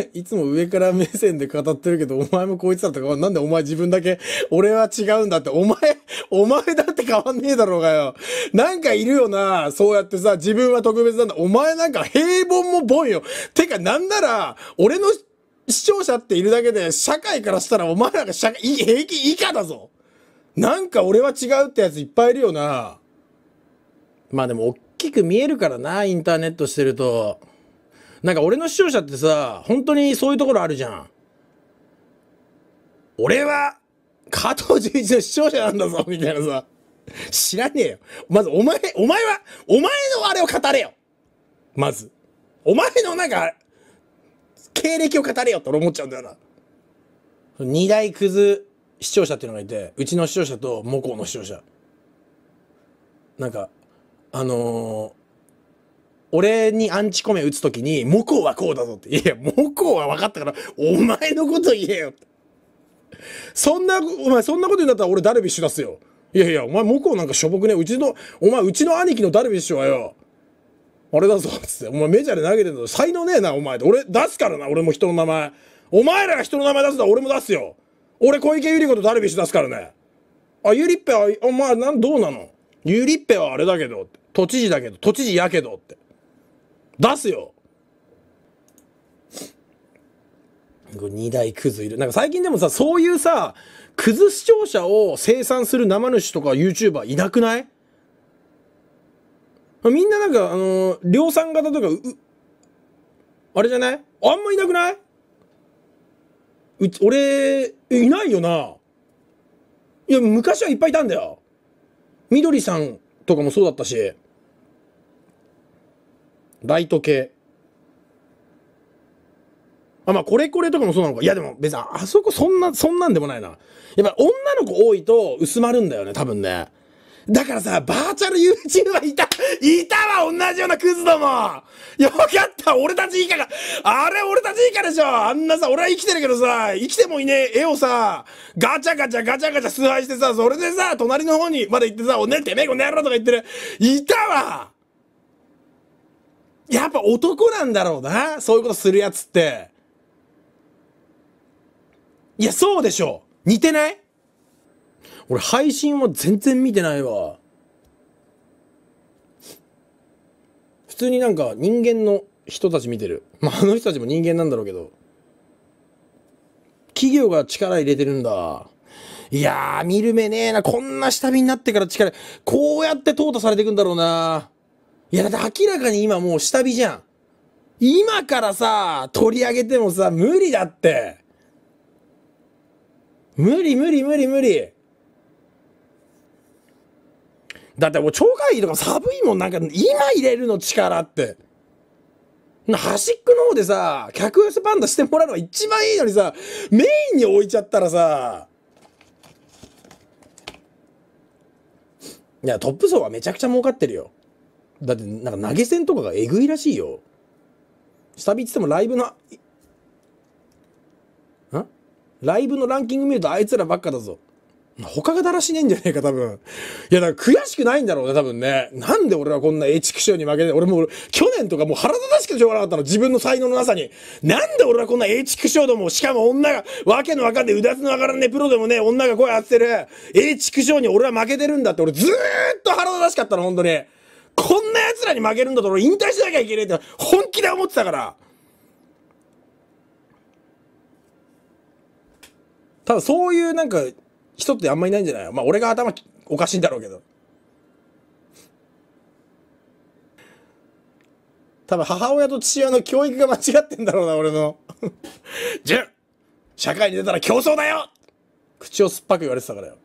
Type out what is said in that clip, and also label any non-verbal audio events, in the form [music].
[laughs] いつも上から目線で語ってるけど、お前もこいつだとたか、なんでお前自分だけ、俺は違うんだって、お前、お前だって変わんねえだろうがよ。なんかいるよな、そうやってさ、自分は特別なんだ。お前なんか平凡もんよ。てか、なんなら、俺の視聴者っているだけで、社会からしたらお前らが社会、平均以下だぞ。なんか俺は違うってやついっぱいいるよな。まあでも、大きく見えるからな、インターネットしてると。なんか俺の視聴者ってさ、本当にそういうところあるじゃん。俺は、加藤純一の視聴者なんだぞ、みたいなさ。知らねえよ。まず、お前、お前は、お前のあれを語れよ。まず。お前のなんか、経歴を語れよって俺思っちゃうんだよな。二大クズ視聴者っていうのがいて、うちの視聴者と母校の視聴者。なんか、あのー俺にアンチコメ打つときに、向こうはこうだぞって。いや、向こうは分かったから、お前のこと言えよって。そんな、お前そんなこと言うんだったら俺ダルビッシュ出すよ。いやいや、お前向こうなんかしょぼくね。うちの、お前うちの兄貴のダルビッシュはよ、あれだぞ、つって。お前メジャーで投げてんの才能ねえな、お前って。俺出すからな、俺も人の名前。お前らが人の名前出すな俺も出すよ。俺小池百合子とダルビッシュ出すからね。あ、ユリッペは、お前なん、どうなのユリッペはあれだけど、都知事だけど、都知事やけどって。出すよ二大クズいる。なんか最近でもさ、そういうさ、クズ視聴者を生産する生主とか YouTuber いなくないみんななんか、あのー、量産型とか、あれじゃないあんまいなくないうち、俺、いないよな。いや、昔はいっぱいいたんだよ。みどりさんとかもそうだったし。ライト系。あ、まあ、これこれとかもそうなのか。いや、でも別に、あそこそんな、そんなんでもないな。やっぱ女の子多いと薄まるんだよね、多分ね。だからさ、バーチャル YouTuber いた、いたわ、同じようなクズどもよかった俺たち以下が、あれ俺たち以下でしょあんなさ、俺は生きてるけどさ、生きてもいねえ絵をさ、ガチャガチャガチャガチャ崇拝してさ、それでさ、隣の方にまで行ってさ、おね、てめえこの野郎とか言ってる、いたわやっぱ男なんだろうな。そういうことするやつって。いや、そうでしょう。似てない俺、配信は全然見てないわ。普通になんか人間の人たち見てる。まあ、あの人たちも人間なんだろうけど。企業が力入れてるんだ。いやー、見る目ねえな。こんな下火になってから力、こうやって淘汰されていくんだろうな。いや、だって明らかに今もう下火じゃん。今からさ、取り上げてもさ、無理だって。無理無理無理無理。だってもう超会議とか寒いもんなんか今入れるの力って。端っこの方でさ、客寄せパンダしてもらうのが一番いいのにさ、メインに置いちゃったらさ、いや、トップ層はめちゃくちゃ儲かってるよ。だってなんか投げ銭とかがえぐいらしいよ下火ってもライブのんライブのランキング見るとあいつらばっかだぞ他がだらしねえんじゃねえか、多分。いや、だから悔しくないんだろうね、多分ね。なんで俺はこんなエチクションに負けて、俺もう、去年とかもう腹立たしくてしょうがなかったの、自分の才能のなさに。なんで俺はこんなエチクションでも、しかも女が、わけのわかんねえ、うだつのわからねえプロでもね、女が声合ってる、エチクションに俺は負けてるんだって、俺ずーっと腹立たしかったの、本当に。こんな奴らに負けるんだと俺引退しなきゃいけねえって本気で思ってたから。ただそういうなんか人ってあんまりいないんじゃないまあ俺が頭おかしいんだろうけど。多分母親と父親の教育が間違ってんだろうな、俺の。じゅ社会に出たら競争だよ口を酸っぱく言われてたからよ。